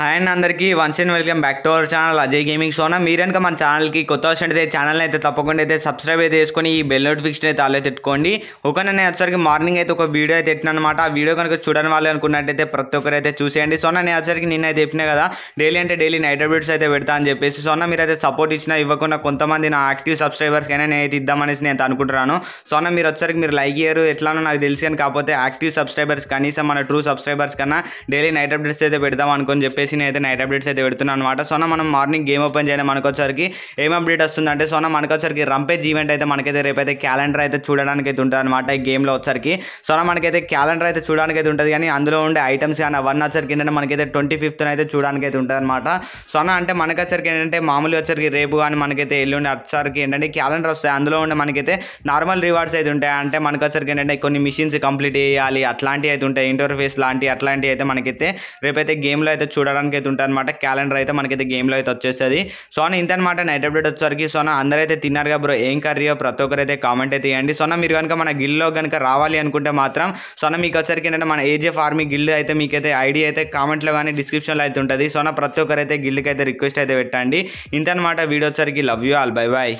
hi and అందరికీ once and welcome back to our channel Ajay gaming సోనా మీరు కనుక మన ఛానల్కి కొత్త వచ్చినట్టు అయితే ఛానల్ని అయితే తప్పకుండా అయితే సబ్స్క్రైబ్ అయితే చేసుకొని ఈ బెల్ నోటిఫికేషన్ అయితే అలా తెట్టుకోండి ఒక నేను వచ్చేసరికి మార్నింగ్ అయితే ఒక వీడియో అయితే అనమాట ఆ వీడియో కనుక చూడని వాళ్ళు అనుకున్నట్టయితే ప్రతి ఒక్కరు అయితే చూసేయండి సోనా నేను వచ్చేసరికి నిన్న అయితే చెప్పినా కదా డైలీ అంటే డైలీ నైట్ అప్డేట్స్ అయితే పెడతా అని చెప్పేసి సోనా మీరు అయితే సపోర్ట్ ఇచ్చినా ఇవ్వకుండా కొంతమంది నా యాక్టివ్ సబ్స్క్రైబర్స్కైనా నేను అయితే ఇద్దామనేసి నేను అనుకుంటున్నాను సోనా మీరు వచ్చేసరికి మీరు లైక్ చేయరు ఎట్లానో నాకు తెలిసి కాకపోతే యాక్టివ్ సబ్స్క్రైబర్స్ కనీసం మన ట్రూ సబ్స్క్రైబర్స్ కన్నా డైలీ నైట్ అప్డేట్స్ అయితే పెడదాం అనుకుని చెప్పేసి చేసి నేనైతే నైట్ అప్డేట్స్ అయితే పెడుతున్నాను అనమాట సో మనం మార్నింగ్ గేమ్ ఓపెన్ చేయడం మనకొచ్చరికి ఏం అప్డేట్ వస్తుందంటే సోన వచ్చరికి రంపేజ్ ఈవెంట్ అయితే మనకైతే రేపైతే క్యాలెండర్ అయితే చూడడానికి అయితే ఉంటుంది అనమాట ఈ గేమ్లో వచ్చరికి సోన మనకైతే క్యాలెండర్ అయితే చూడడానికి అయితే ఉంటుంది కానీ అందులో ఉండే ఐటమ్స్ కానీ అవన్నీ వచ్చరికి ఏంటంటే మనకైతే ట్వంటీ ఫిఫ్త్ అయితే చూడడానికి అయితే ఉంటుంది అనమాట సో అంటే మనకొచ్చరికి ఏంటంటే మామూలు వచ్చరికి రేపు కానీ మనకైతే ఎల్లుండి వచ్చరికి ఏంటంటే క్యాలెండర్ వస్తాయి అందులో ఉండే మనకైతే నార్మల్ రివార్డ్స్ అయితే ఉంటాయి అంటే మనకొచ్చరికి ఏంటంటే కొన్ని మిషన్స్ కంప్లీట్ చేయాలి అట్లాంటివి అయితే ఉంటాయి ఇంటర్ఫేస్ లాంటి అట్లాంటివి అయితే మనకైతే రేపైతే గేమ్లో అయితే చూడాలి చేయడానికి అయితే ఉంటుంది అనమాట క్యాలెండర్ అయితే మనకైతే గేమ్లో అయితే వచ్చేస్తుంది సో ఇంత అనమాట నైట్ అప్డేట్ వచ్చేసరికి సో అయితే తిన్నారు బ్రో ఏం కర్రీయో ప్రతి ఒక్కరు అయితే కామెంట్ అయితే ఇవ్వండి సో మీరు కనుక మన గిల్లో కనుక రావాలి అనుకుంటే మాత్రం సో మీకు వచ్చరికి ఏంటంటే మన ఏజే ఫార్మింగ్ గిల్డ్ అయితే మీకైతే ఐడి అయితే కామెంట్లో కానీ డిస్క్రిప్షన్లో అయితే ఉంటుంది సో ప్రతి ఒక్కరైతే గిల్డ్కి అయితే రిక్వెస్ట్ అయితే పెట్టండి ఇంత అనమాట వీడియో వచ్చరికి love you all bye bye